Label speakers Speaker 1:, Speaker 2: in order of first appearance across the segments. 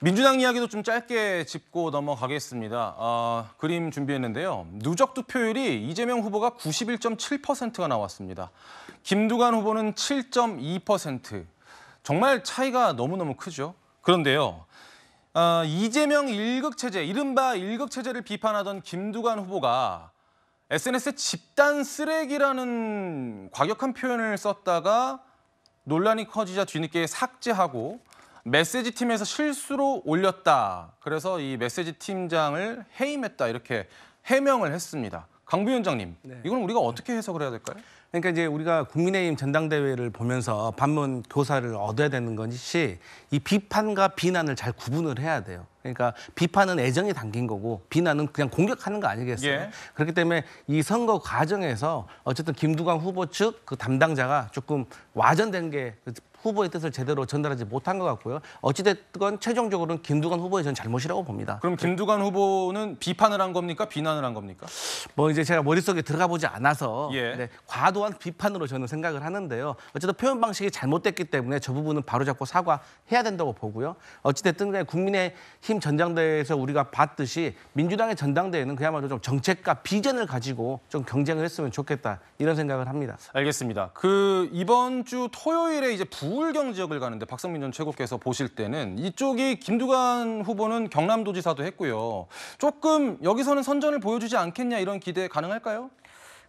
Speaker 1: 민주당 이야기도 좀 짧게 짚고 넘어가겠습니다. 어, 그림 준비했는데요. 누적 투표율이 이재명 후보가 91.7%가 나왔습니다. 김두관 후보는 7.2%. 정말 차이가 너무너무 크죠. 그런데요. 어, 이재명 일극 체제, 이른바 일극 체제를 비판하던 김두관 후보가 SNS에 집단 쓰레기라는 과격한 표현을 썼다가 논란이 커지자 뒤늦게 삭제하고 메시지 팀에서 실수로 올렸다. 그래서 이 메시지 팀장을 해임했다 이렇게 해명을
Speaker 2: 했습니다. 강부 위원장님, 네. 이건 우리가 어떻게 해석을 해야 될까요? 그러니까 이제 우리가 국민의힘 전당대회를 보면서 반문 교사를 얻어야 되는 건지 이 비판과 비난을 잘 구분을 해야 돼요. 그러니까 비판은 애정이 담긴 거고 비난은 그냥 공격하는 거 아니겠어요? 예. 그렇기 때문에 이 선거 과정에서 어쨌든 김두관 후보 측 그 담당자가 조금 와전된 게 그 후보의 뜻을 제대로 전달하지 못한 것 같고요. 어찌됐건 최종적으로는 김두관 후보의 전 잘못이라고 봅니다. 그럼 네. 김두관
Speaker 1: 후보는 비판을 한 겁니까? 비난을 한 겁니까?
Speaker 2: 뭐 이제 제가 머릿속에 들어가 보지 않아서 예. 네, 과도 과도한 비판으로 저는 생각을 하는데요. 어쨌든 표현 방식이 잘못됐기 때문에 저 부분은 바로잡고 사과해야 된다고 보고요. 어찌됐든 간에 국민의힘 전당대회에서 우리가 봤듯이 민주당의 전당대회는 그야말로 좀 정책과 비전을 가지고 좀 경쟁을 했으면 좋겠다 이런 생각을 합니다.
Speaker 1: 알겠습니다. 그 이번 주 토요일에 이제 부울경 지역을 가는데 박성민 전 최고께서 보실 때는 이쪽이 김두관 후보는 경남도지사도 했고요. 조금 여기서는 선전을 보여주지 않겠냐 이런 기대 가능할까요?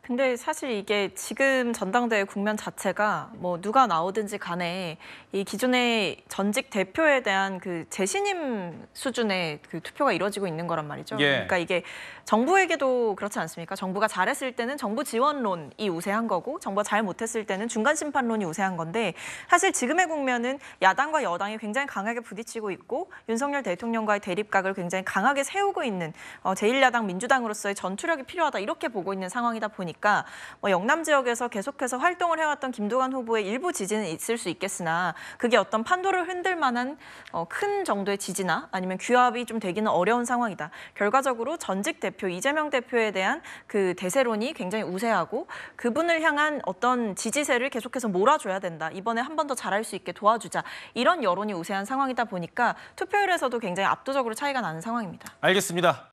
Speaker 3: 근데 사실 이게 지금 전당대회 국면 자체가 뭐 누가 나오든지 간에 이 기존의 전직 대표에 대한 그 재신임 수준의 그 투표가 이루어지고 있는 거란 말이죠. 예. 그러니까 이게 정부에게도 그렇지 않습니까? 정부가 잘했을 때는 정부 지원론이 우세한 거고 정부가 잘 못했을 때는 중간 심판론이 우세한 건데 사실 지금의 국면은 야당과 여당이 굉장히 강하게 부딪히고 있고 윤석열 대통령과의 대립각을 굉장히 강하게 세우고 있는 어, 제1야당 민주당으로서의 전투력이 필요하다 이렇게 보고 있는 상황이다 보니까 보니까 뭐 영남 지역에서 계속해서 활동을 해왔던 김두관 후보의 일부 지지는 있을 수 있겠으나 그게 어떤 판도를 흔들 만한 어, 큰 정도의 지지나 아니면 규합이 좀 되기는 어려운 상황이다. 결과적으로 전직 대표 이재명 대표에 대한 그 대세론이 굉장히 우세하고 그분을 향한 어떤 지지세를 계속해서 몰아줘야 된다. 이번에 한 번 더 잘할 수 있게 도와주자. 이런 여론이 우세한 상황이다 보니까 투표율에서도 굉장히 압도적으로 차이가 나는 상황입니다.
Speaker 1: 알겠습니다.